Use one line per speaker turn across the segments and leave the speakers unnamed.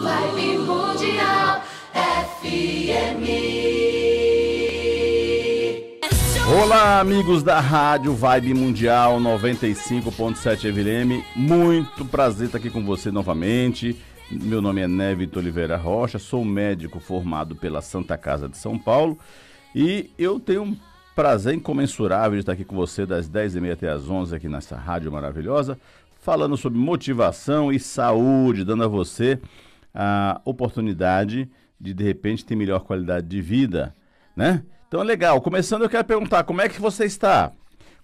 Live Mundial FM. Olá, amigos da Rádio Vibe Mundial 95.7 FM. Muito prazer estar aqui com você novamente. Meu nome é Neve Oliveira Rocha, sou médico formado pela Santa Casa de São Paulo e eu tenho um prazer incomensurável de estar aqui com você das 10h30 até as 11 aqui nessa rádio maravilhosa, falando sobre motivação e saúde, dando a você a oportunidade de, de repente, ter melhor qualidade de vida, né? Então, legal. Começando, eu quero perguntar, como é que você está?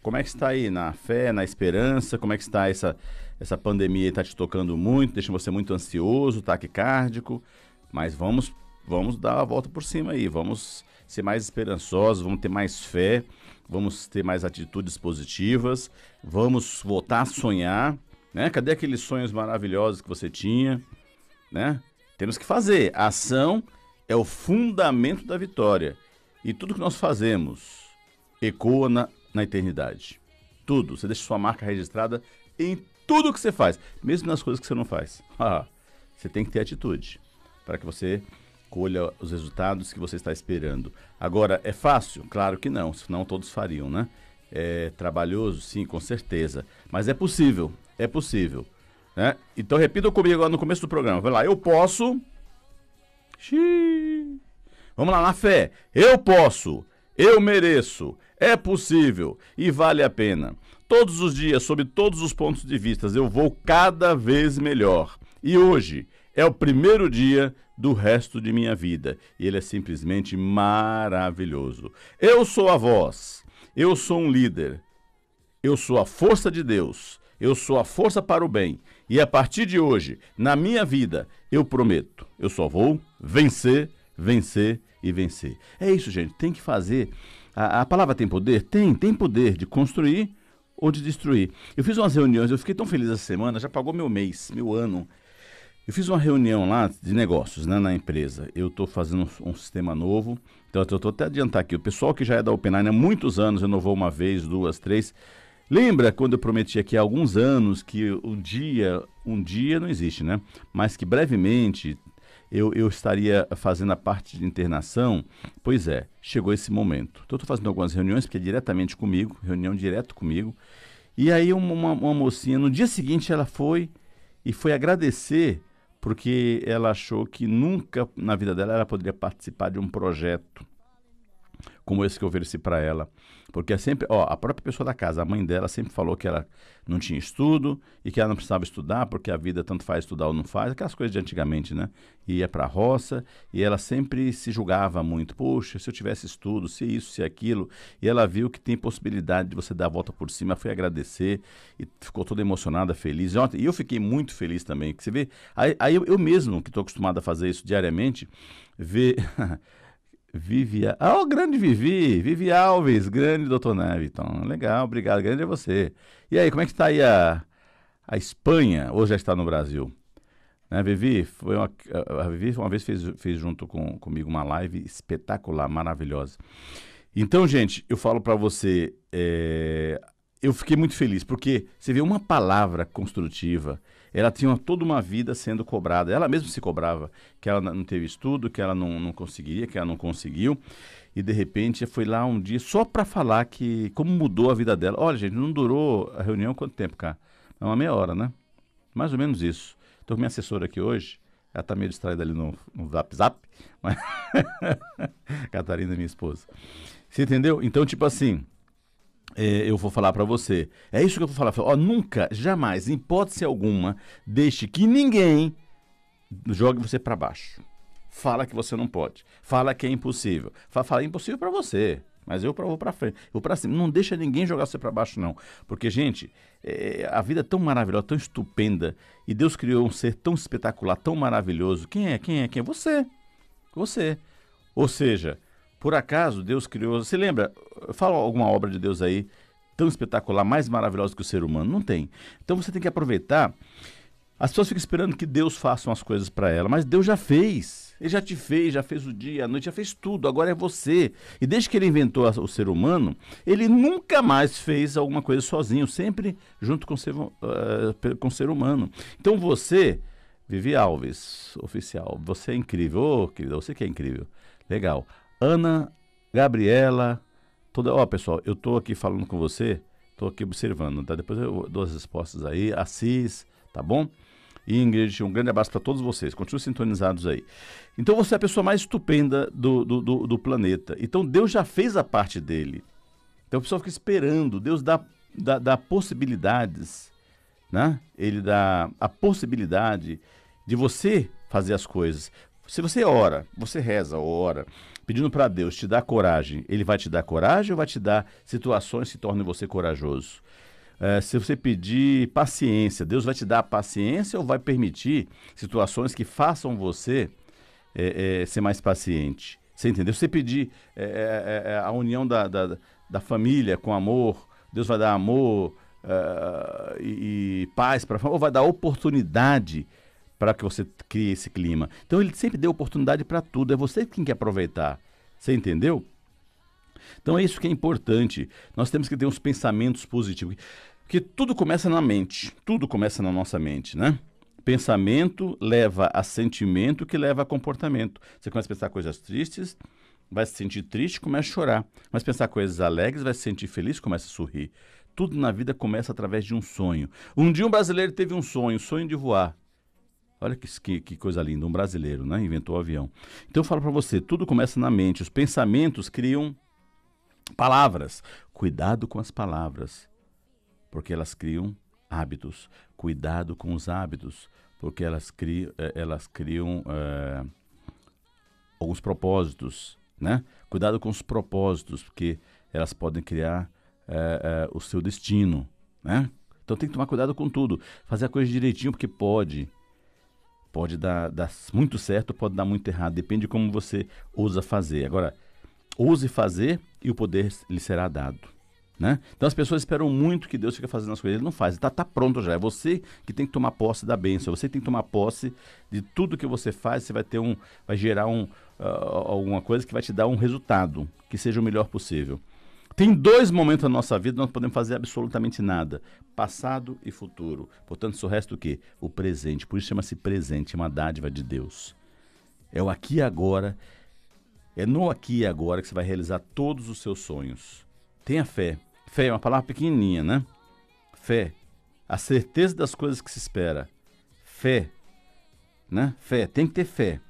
Como é que está aí na fé, na esperança? Como é que está essa, essa pandemia? Está te tocando muito, deixa você muito ansioso, taquicárdico. Tá Mas vamos, vamos dar a volta por cima aí. Vamos ser mais esperançosos, vamos ter mais fé, vamos ter mais atitudes positivas, vamos voltar a sonhar. Né? Cadê aqueles sonhos maravilhosos que você tinha? né? Temos que fazer. A ação é o fundamento da vitória. E tudo que nós fazemos ecoa na, na eternidade. Tudo. Você deixa sua marca registrada em tudo que você faz, mesmo nas coisas que você não faz. Ah, você tem que ter atitude para que você colha os resultados que você está esperando. Agora, é fácil? Claro que não, senão todos fariam, né? É trabalhoso? Sim, com certeza. Mas é possível, é possível. Né? Então repita comigo agora no começo do programa. Vai lá, eu posso. Xiii. Vamos lá, na fé. Eu posso, eu mereço, é possível e vale a pena. Todos os dias, sob todos os pontos de vista, eu vou cada vez melhor. E hoje é o primeiro dia do resto de minha vida. E ele é simplesmente maravilhoso. Eu sou a voz, eu sou um líder, eu sou a força de Deus eu sou a força para o bem. E a partir de hoje, na minha vida, eu prometo, eu só vou vencer, vencer e vencer. É isso, gente. Tem que fazer. A, a palavra tem poder? Tem, tem poder de construir ou de destruir. Eu fiz umas reuniões, eu fiquei tão feliz essa semana, já pagou meu mês, meu ano. Eu fiz uma reunião lá de negócios né, na empresa. Eu estou fazendo um, um, sistema novo. Então, eu estou até adiantar aqui. O pessoal que já é da OpenAI há muitos anos, renovou uma vez, duas, três. Lembra quando eu prometi aqui há alguns anos que um dia, um dia não existe, né? Mas que brevemente eu, eu estaria fazendo a parte de internação? Pois é, chegou esse momento. Então, estou fazendo algumas reuniões, porque é diretamente comigo, reunião direto comigo. E aí, uma, uma mocinha, no dia seguinte, ela foi e foi agradecer porque ela achou que nunca na vida dela ela poderia participar de um projeto como esse que eu ofereci para ela. Porque é sempre, ó, a própria pessoa da casa, a mãe dela sempre falou que ela não tinha estudo e que ela não precisava estudar porque a vida tanto faz estudar ou não faz, aquelas coisas de antigamente, né? E ia para a roça e ela sempre se julgava muito. Poxa, se eu tivesse estudo, se isso, se aquilo. E ela viu que tem possibilidade de você dar a volta por cima, foi agradecer e ficou toda emocionada, feliz. E eu fiquei muito feliz também, que você vê. Aí, aí eu, eu mesmo, que estou acostumado a fazer isso diariamente, ver. Vivi. Ah, oh, grande Vivi! Vivi Alves, grande doutor Neviton. Então, legal, obrigado, grande é você. E aí, como é que está aí a, a Espanha? Hoje já está no Brasil. Né, Vivi? Foi uma, a Vivi uma vez fez, fez junto com, comigo uma live espetacular, maravilhosa. Então, gente, eu falo para você, é, eu fiquei muito feliz, porque você vê uma palavra construtiva, ela tinha toda uma vida sendo cobrada, ela mesma se cobrava, que ela não teve estudo, que ela não, não conseguiria, que ela não conseguiu, e de repente foi lá um dia só para falar que como mudou a vida dela. Olha, gente, não durou a reunião quanto tempo, cara? É uma meia hora, né? Mais ou menos isso. Estou com minha assessora aqui hoje, ela está meio distraída ali no, no zap zap, mas... Catarina, minha esposa. Você entendeu? Então, tipo assim, é, eu vou falar para você. É isso que eu vou falar. Ó, nunca, jamais, em hipótese alguma, deixe que ninguém jogue você para baixo. Fala que você não pode. Fala que é impossível. Fala, fala é impossível para você. Mas eu vou para frente, eu vou para cima. Não deixa ninguém jogar você para baixo, não. Porque, gente, é, a vida é tão maravilhosa, tão estupenda. E Deus criou um ser tão espetacular, tão maravilhoso. Quem é? Quem é? Quem é? Você. Você. Ou seja, por acaso Deus criou. Você lembra? Fala alguma obra de Deus aí tão espetacular, mais maravilhosa que o ser humano? Não tem. Então você tem que aproveitar. As pessoas ficam esperando que Deus faça umas coisas para ela, mas Deus já fez. Ele já te fez, já fez o dia, a noite, já fez tudo. Agora é você. E desde que ele inventou o ser humano, ele nunca mais fez alguma coisa sozinho, sempre junto com o ser, uh, com o ser humano. Então você, Vivi Alves, oficial, você é incrível. Ô, oh, querida, você que é incrível. Legal. Ana, Gabriela, toda. Ó, pessoal, eu tô aqui falando com você, tô aqui observando, tá? Depois eu dou as respostas aí. Assis, tá bom? E Ingrid, um grande abraço para todos vocês. Continuem sintonizados aí. Então você é a pessoa mais estupenda do, do, do, do planeta. Então Deus já fez a parte dele. Então o pessoal fica esperando. Deus dá, dá, dá possibilidades, né? Ele dá a possibilidade de você fazer as coisas. Se você ora, você reza, ora, pedindo para Deus te dar coragem, ele vai te dar coragem ou vai te dar situações que tornem você corajoso? É, se você pedir paciência, Deus vai te dar paciência ou vai permitir situações que façam você é, é, ser mais paciente? Você entendeu? Se você pedir é, é, é, a união da, da, da, família com amor, Deus vai dar amor e, e paz para a família, ou vai dar oportunidade para que você crie esse clima. Então ele sempre deu oportunidade para tudo, é você quem quer aproveitar. Você entendeu? Então é isso que é importante. Nós temos que ter uns pensamentos positivos. Porque tudo começa na mente, tudo começa na nossa mente, né? Pensamento leva a sentimento que leva a comportamento. Você começa a pensar coisas tristes, vai se sentir triste, começa a chorar. Mas pensar coisas alegres, vai se sentir feliz, começa a sorrir. Tudo na vida começa através de um sonho. Um dia um brasileiro teve um sonho, sonho de voar. Olha que, que, que coisa linda, um brasileiro, né? Inventou o avião. Então eu falo para você, tudo começa na mente. Os pensamentos criam palavras. Cuidado com as palavras, porque elas criam hábitos. Cuidado com os hábitos, porque elas criam, eh, elas criam é, alguns propósitos, né? Cuidado com os propósitos, porque elas podem criar é, é, o seu destino, né? Então tem que tomar cuidado com tudo, fazer a coisa direitinho porque pode Pode dar, dar muito certo, pode dar muito errado, depende de como você ousa fazer. Agora, ouse fazer e o poder lhe será dado. Né? Então as pessoas esperam muito que Deus fique fazendo as coisas. Ele não faz, está tá pronto já. É você que tem que tomar posse da bênção. Você tem que tomar posse de tudo que você faz. Você vai ter um, vai gerar um, uh, alguma coisa que vai te dar um resultado que seja o melhor possível. Tem dois momentos na nossa vida que nós podemos fazer absolutamente nada: passado e futuro. Portanto, só resta o quê? O presente. Por isso chama-se presente, é uma dádiva de Deus. É o aqui e agora. É no aqui e agora que você vai realizar todos os seus sonhos. Tenha fé. Fé é uma palavra pequenininha, né? Fé. A certeza das coisas que se espera. Fé. Né? Fé. Tem que ter fé.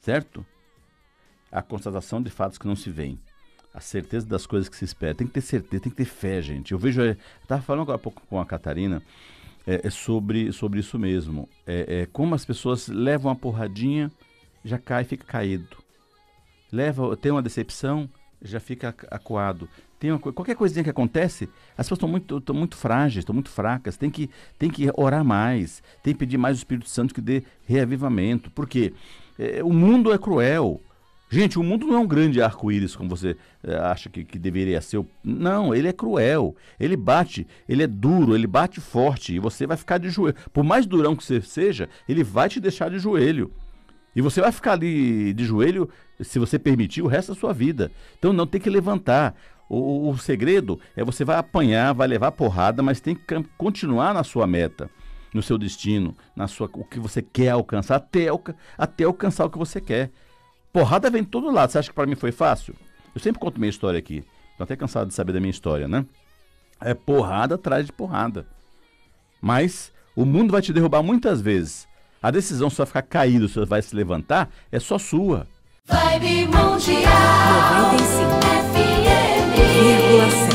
Certo? A constatação de fatos que não se veem a certeza das coisas que se espera. Tem que ter certeza, tem que ter fé, gente. Eu vejo. É, estava falando agora há pouco com a Catarina é, é sobre, sobre isso mesmo. É, é, como as pessoas levam uma porradinha, já cai fica caído. Leva, tem uma decepção, já fica acuado. Tem uma, qualquer coisinha que acontece, as pessoas estão muito, tão muito frágeis, estão muito fracas. Tem que, tem que orar mais, tem que pedir mais o Espírito Santo que dê reavivamento. porque é, o mundo é cruel. Gente, o mundo não é um grande arco-íris como você é, acha que, que, deveria ser. Não, ele é cruel. Ele bate, ele é duro, ele bate forte e você vai ficar de joelho. Por mais durão que você seja, ele vai te deixar de joelho. E você vai ficar ali de joelho, se você permitir, o resto da sua vida. Então não tem que levantar. O, o segredo é você vai apanhar, vai levar porrada, mas tem que continuar na sua meta no seu destino, na sua, o que você quer alcançar, até, até alcançar o que você quer. Porrada vem de todo lado. Você acha que para mim foi fácil? Eu sempre conto minha história aqui. Tô até cansado de saber da minha história, né? É porrada atrás de porrada. Mas o mundo vai te derrubar muitas vezes. A decisão se vai ficar caído, se vai se levantar, é só sua. Vibe Mundial 95 FM